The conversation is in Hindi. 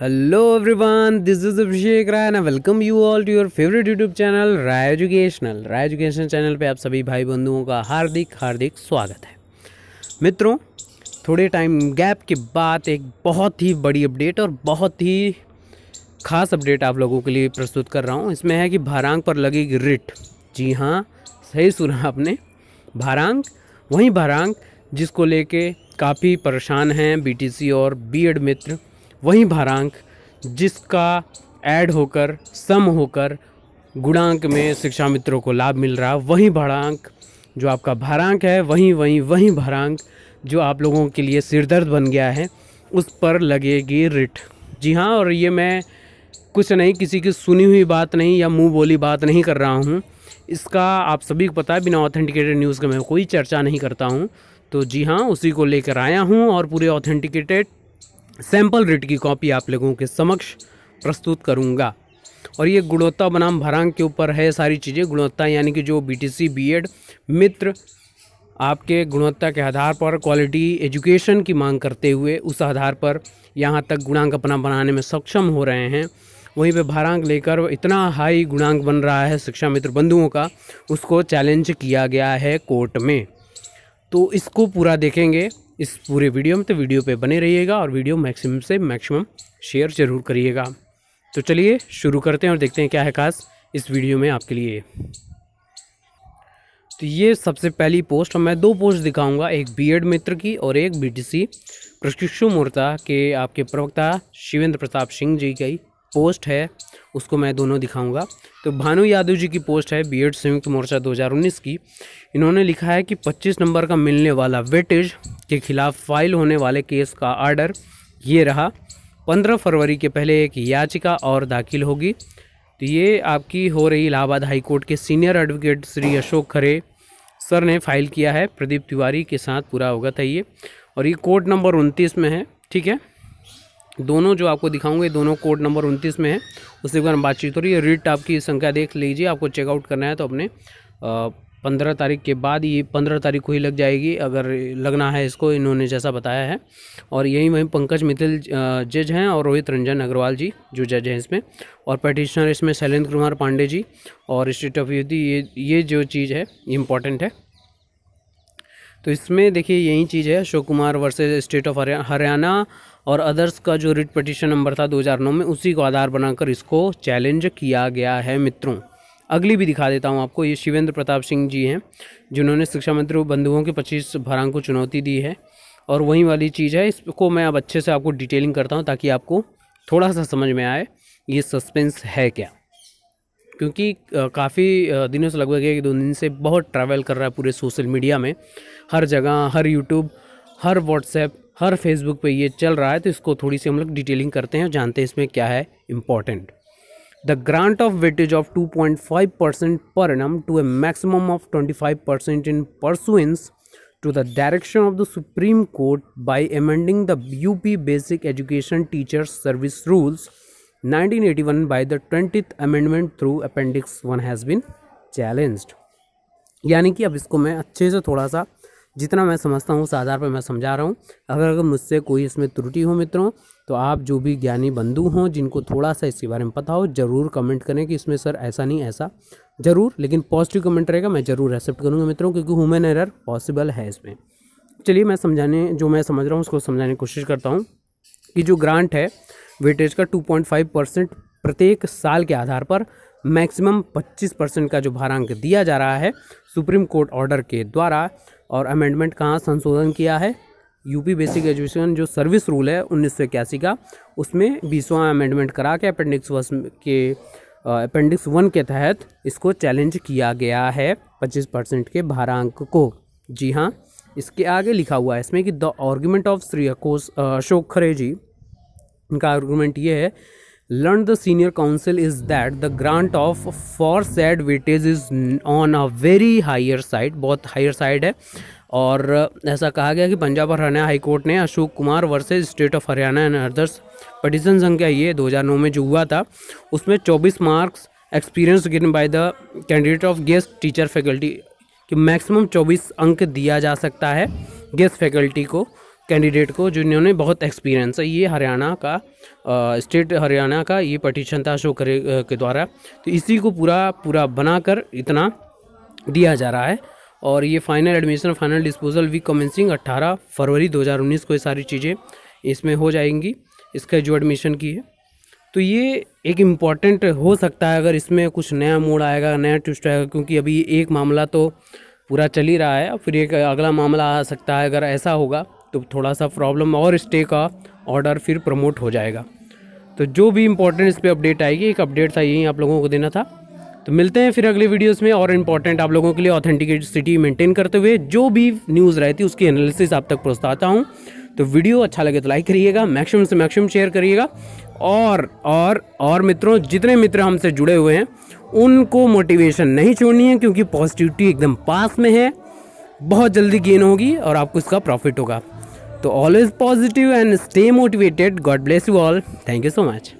hello everyone this is Abhishek Rai ना welcome you all to your favourite YouTube channel Rai educational Rai educational channel पे आप सभी भाई बंधुओं का हार्दिक हार्दिक स्वागत है मित्रों थोड़े टाइम गैप के बाद एक बहुत ही बड़ी अपडेट और बहुत ही खास अपडेट आप लोगों के लिए प्रस्तुत कर रहा हूँ इसमें है कि भारांग पर लगेगी रिट जी हाँ सही सुना आपने भारांग वहीं भारांग जिसको लेके काफ़ी परेशान हैं बीटीसी और बीएड मित्र वही भारांक जिसका ऐड होकर सम होकर गुणांक में शिक्षा मित्रों को लाभ मिल रहा वही भारांक जो आपका भारांक है वहीं वहीं वही भारांक जो आप लोगों के लिए सिरदर्द बन गया है उस पर लगेगी रिट जी हाँ और ये मैं कुछ नहीं किसी की सुनी हुई बात नहीं या मुंह बोली बात नहीं कर रहा हूँ इसका आप सभी को पता है बिना ऑथेंटिकेटेड न्यूज़ का मैं कोई चर्चा नहीं करता हूँ तो जी हाँ उसी को लेकर आया हूँ और पूरे ऑथेंटिकेटेड सैंपल रिट की कॉपी आप लोगों के समक्ष प्रस्तुत करूँगा और ये गुणवत्ता बनाम भरांग के ऊपर है सारी चीज़ें गुणवत्ता यानी कि जो बीटीसी बीएड मित्र आपके गुणवत्ता के आधार पर क्वालिटी एजुकेशन की मांग करते हुए उस आधार पर यहाँ तक गुणांक अपना बनाने में सक्षम हो रहे हैं वहीं पे भारांक लेकर इतना हाई गुणांक बन रहा है शिक्षा मित्र बंधुओं का उसको चैलेंज किया गया है कोर्ट में तो इसको पूरा देखेंगे इस पूरे वीडियो में तो वीडियो पे बने रहिएगा और वीडियो मैक्सिमम से मैक्सिमम शेयर ज़रूर करिएगा तो चलिए शुरू करते हैं और देखते हैं क्या है खास इस वीडियो में आपके लिए तो ये सबसे पहली पोस्ट और मैं दो पोस्ट दिखाऊंगा एक बीएड मित्र की और एक बीटीसी प्रशिक्षु मोर्चा के आपके प्रवक्ता शिवेंद्र प्रताप सिंह जी की पोस्ट है उसको मैं दोनों दिखाऊंगा तो भानु यादव जी की पोस्ट है बीएड संयुक्त मोर्चा 2019 की इन्होंने लिखा है कि 25 नंबर का मिलने वाला वेटेज के खिलाफ फाइल होने वाले केस का आर्डर ये रहा 15 फरवरी के पहले एक याचिका और दाखिल होगी तो ये आपकी हो रही इलाहाबाद हाईकोर्ट के senior advocate Shri Ashok Khare sir ने फाइल किया है प्रदीप तिवारी के साथ पूरा होगा था ये और ये कोर्ट नंबर उनतीस में है ठीक है दोनों जो आपको दिखाऊंगे दोनों कोड नंबर उनतीस में है उसके बारे में बातचीत हो रही है रिट आपकी संख्या देख लीजिए आपको चेकआउट करना है तो अपने पंद्रह तारीख के बाद ये पंद्रह तारीख को ही लग जाएगी अगर लगना है इसको इन्होंने जैसा बताया है और यही वहीं पंकज मिथिल जज हैं और रोहित रंजन अग्रवाल जी जो जज हैं इसमें और पटिशनर इसमें शैलेंद्र कुमार पांडे जी और स्टेट ऑफ यूथी ये ये जो चीज़ है इम्पॉर्टेंट है तो इसमें देखिए यही चीज़ है Ashok Kumar versus state of Haryana और अदर्स का जो रिट पटिशन नंबर था 2009 में उसी को आधार बनाकर इसको चैलेंज किया गया है मित्रों अगली भी दिखा देता हूँ आपको ये शिवेंद्र प्रताप सिंह जी हैं जिन्होंने शिक्षा मंत्री बंधुओं के पच्चीस भरांग को चुनौती दी है और वहीं वाली चीज़ है इसको मैं अब अच्छे से आपको डिटेलिंग करता हूँ ताकि आपको थोड़ा सा समझ में आए ये सस्पेंस है क्या क्योंकि काफ़ी दिनों से लगभग एक दो दिन से बहुत ट्रैवल कर रहा है पूरे सोशल मीडिया में हर जगह हर यूट्यूब हर व्हाट्सएप हर फेसबुक पे ये चल रहा है तो इसको थोड़ी सी हम लोग डिटेलिंग करते हैं और जानते हैं इसमें क्या है important the grant of weightage of two point five percent per annum to a maximum of twenty five percent in pursuance to the direction of the supreme court by amending the U P basic education teacher service rules nineteen eighty one by the twenty amendment through appendix one has been challenge यानी कि अब इसको मैं अच्छे से थोड़ा सा जितना मैं समझता हूँ उस आधार पर मैं समझा रहा हूँ अगर अगर मुझसे कोई इसमें त्रुटि हो मित्रों तो आप जो भी ज्ञानी बंधु हों जिनको थोड़ा सा इसके बारे में पता हो ज़रूर कमेंट करें कि इसमें सर ऐसा नहीं ऐसा ज़रूर लेकिन पॉजिटिव कमेंट रहेगा मैं ज़रूर एक्सेप्ट करूँगा मित्रों क्योंकि ह्यूमन एरर पॉसिबल है इसमें चलिए मैं समझाने जो मैं समझ रहा हूँ उसको समझाने की कोशिश करता हूँ कि जो ग्रांट है वेटेज का फाइव परसेंट प्रत्येक साल के आधार पर मैक्सिमम 25 परसेंट का जो भारांक दिया जा रहा है सुप्रीम कोर्ट ऑर्डर के द्वारा और अमेंडमेंट कहाँ संशोधन किया है यूपी बेसिक एजुकेशन जो सर्विस रूल है उन्नीस का उसमें बीसवां अमेंडमेंट करा के अपेंडिक्स वस के अपेंडिक्स वन के तहत इसको चैलेंज किया गया है 25 परसेंट के भारांक को जी हाँ इसके आगे लिखा हुआ है इसमें कि द आर्गूमेंट ऑफ श्री अकोश अशोक खरे जी इनका आर्गूमेंट ये है learn the senior counsel is that the grant of for said weightage is on a very higher side बहुत हायर साइड है और uh, ऐसा कहा गया कि पंजाब और हरियाणा हाईकोर्ट ने Ashok Kumar versus state of Haryana and others petition संख्या ये 2009 में जो हुआ था उसमें 24 marks experience given by the candidate of guest teacher faculty कि मैक्सिमम 24 अंक दिया जा सकता है गेस्ट फैकल्टी को कैंडिडेट को जिन्होंने बहुत एक्सपीरियंस है ये हरियाणा का स्टेट हरियाणा का ये पटिशन था अशोक के द्वारा तो इसी को पूरा पूरा बनाकर इतना दिया जा रहा है और ये final admission final disposal we commencing 18 फरवरी 2019 को ये सारी चीज़ें इसमें हो जाएंगी इसका जो एडमिशन की है तो ये एक इम्पॉर्टेंट हो सकता है अगर इसमें कुछ नया मोड़ आएगा नया ट्विस्ट आएगा क्योंकि अभी एक मामला तो पूरा चल ही रहा है फिर एक अगला मामला आ सकता है अगर ऐसा होगा तो थोड़ा सा प्रॉब्लम और स्टे का ऑर्डर फिर प्रमोट हो जाएगा तो जो भी इम्पोर्टेंट इस पर अपडेट आएगी एक अपडेट था यही आप लोगों को देना था तो मिलते हैं फिर अगले वीडियोस में और इम्पॉर्टेंट आप लोगों के लिए ऑथेंटिकेट सिटी मेंटेन करते हुए जो भी न्यूज़ रहती है उसकी एनालिसिस आप तक पहुँचाता हूँ तो वीडियो अच्छा लगे तो लाइक करिएगा मैक्सिमम से मैक्सिमम शेयर करिएगा और और और मित्रों जितने मित्र हमसे जुड़े हुए हैं उनको मोटिवेशन नहीं छोड़नी है क्योंकि पॉजिटिविटी एकदम पास में है बहुत जल्दी गेन होगी और आपको इसका प्रॉफिट होगा तो always positive and stay motivated god bless you all thank you so much